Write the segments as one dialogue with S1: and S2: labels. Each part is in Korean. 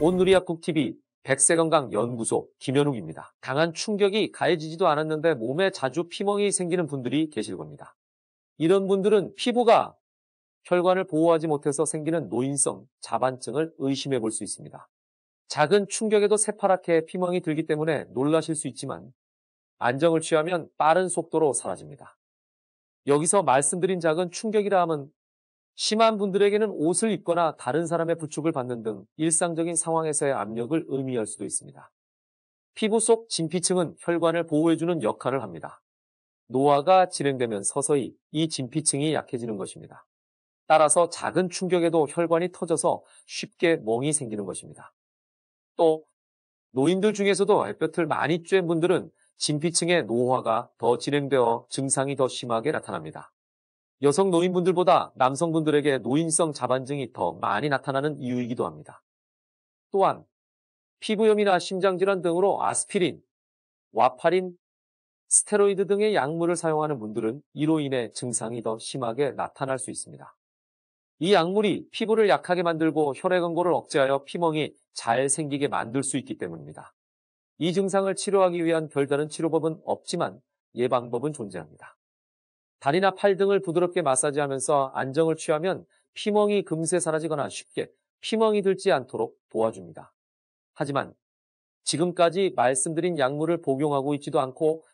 S1: 온누리약국 TV 백세건강연구소 김현욱입니다. 강한 충격이 가해지지도 않았는데 몸에 자주 피멍이 생기는 분들이 계실 겁니다. 이런 분들은 피부가 혈관을 보호하지 못해서 생기는 노인성 자반증을 의심해 볼 수 있습니다. 작은 충격에도 새파랗게 피멍이 들기 때문에 놀라실 수 있지만 안정을 취하면 빠른 속도로 사라집니다. 여기서 말씀드린 작은 충격이라 함은 심한 분들에게는 옷을 입거나 다른 사람의 부축을 받는 등 일상적인 상황에서의 압력을 의미할 수도 있습니다. 피부 속 진피층은 혈관을 보호해주는 역할을 합니다. 노화가 진행되면 서서히 이 진피층이 약해지는 것입니다. 따라서 작은 충격에도 혈관이 터져서 쉽게 멍이 생기는 것입니다. 또 노인들 중에서도 햇볕을 많이 쬐 분들은 진피층의 노화가 더 진행되어 증상이 더 심하게 나타납니다. 여성 노인분들보다 남성분들에게 노인성 자반증이 더 많이 나타나는 이유이기도 합니다. 또한 피부염이나 심장질환 등으로 아스피린, 와파린, 스테로이드 등의 약물을 사용하는 분들은 이로 인해 증상이 더 심하게 나타날 수 있습니다. 이 약물이 피부를 약하게 만들고 혈액 응고를 억제하여 피멍이 잘 생기게 만들 수 있기 때문입니다. 이 증상을 치료하기 위한 별다른 치료법은 없지만 예방법은 존재합니다. 다리나 팔 등을 부드럽게 마사지하면서 안정을 취하면 피멍이 금세 사라지거나 쉽게 피멍이 들지 않도록 도와줍니다. 하지만 지금까지 말씀드린 약물을 복용하고 있지도 않고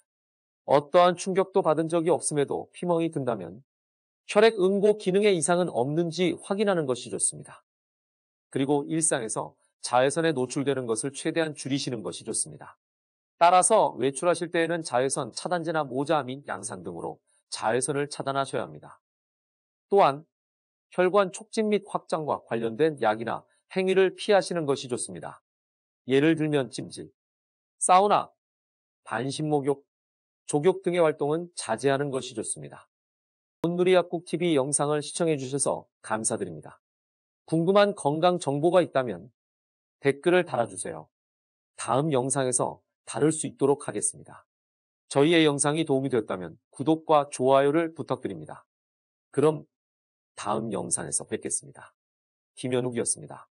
S1: 어떠한 충격도 받은 적이 없음에도 피멍이 든다면 혈액 응고 기능에 이상은 없는지 확인하는 것이 좋습니다. 그리고 일상에서 자외선에 노출되는 것을 최대한 줄이시는 것이 좋습니다. 따라서 외출하실 때에는 자외선 차단제나 모자 및 양산 등으로 자외선을 차단하셔야 합니다. 또한 혈관 촉진 및 확장과 관련된 약이나 행위를 피하시는 것이 좋습니다. 예를 들면 찜질, 사우나, 반신목욕, 조욕 등의 활동은 자제하는 것이 좋습니다. 온누리약국TV 영상을 시청해 주셔서 감사드립니다. 궁금한 건강 정보가 있다면 댓글을 달아주세요. 다음 영상에서 다룰 수 있도록 하겠습니다. 저희의 영상이 도움이 되었다면 구독과 좋아요를 부탁드립니다. 그럼 다음 영상에서 뵙겠습니다. 김현욱이었습니다.